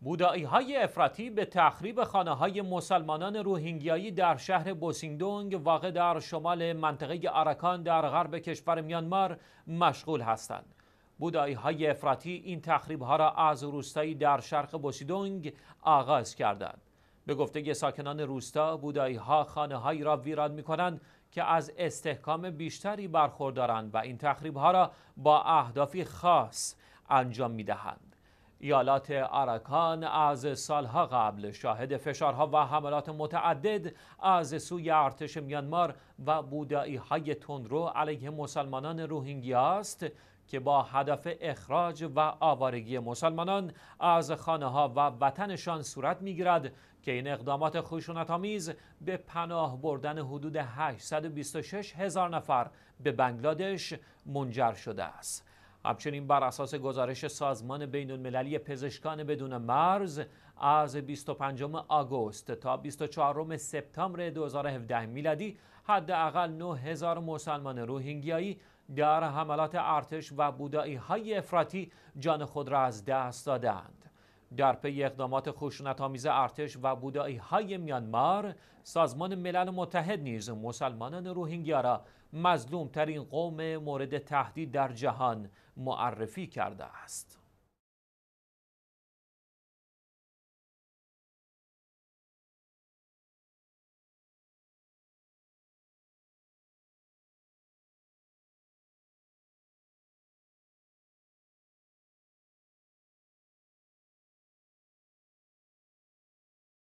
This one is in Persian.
بودایی های افراتی به تخریب خانه های مسلمانان روهینگیایی در شهر بوسینگدونگ واقع در شمال منطقه آراکان در غرب کشور میانمار مشغول هستند. بودایی های افراتی این تخریب ها را از روستایی در شرق بوسیدونگ آغاز کردند. به گفته ساکنان روستا بودایی ها خانه را ویران می کنند که از استحکام بیشتری برخوردارند و این تخریب ها را با اهدافی خاص انجام می دهند. ایالات آراکان از سالها قبل شاهد فشارها و حملات متعدد از سوی ارتش میانمار و بودایی های تندرو علیه مسلمانان روهینگی است که با هدف اخراج و آوارگی مسلمانان از خانه ها و وطنشان صورت میگیرد که این اقدامات آمیز به پناه بردن حدود 826 هزار نفر به بنگلادش منجر شده است. همچنین بر اساس گزارش سازمان بین المللی پزشکان بدون مرز از 25 آگوست تا 24 سپتامبر 2017 میلادی حداقل 9000 مسلمان روهینگیایی در حملات ارتش و بودایی های افراطی جان خود را از دست دادند. در پی اقدامات آمیز ارتش و بودایی های میانمار سازمان ملل متحد نیز مسلمانان روهینگیا را مظلوم ترین قوم مورد تهدید در جهان معرفی کرده است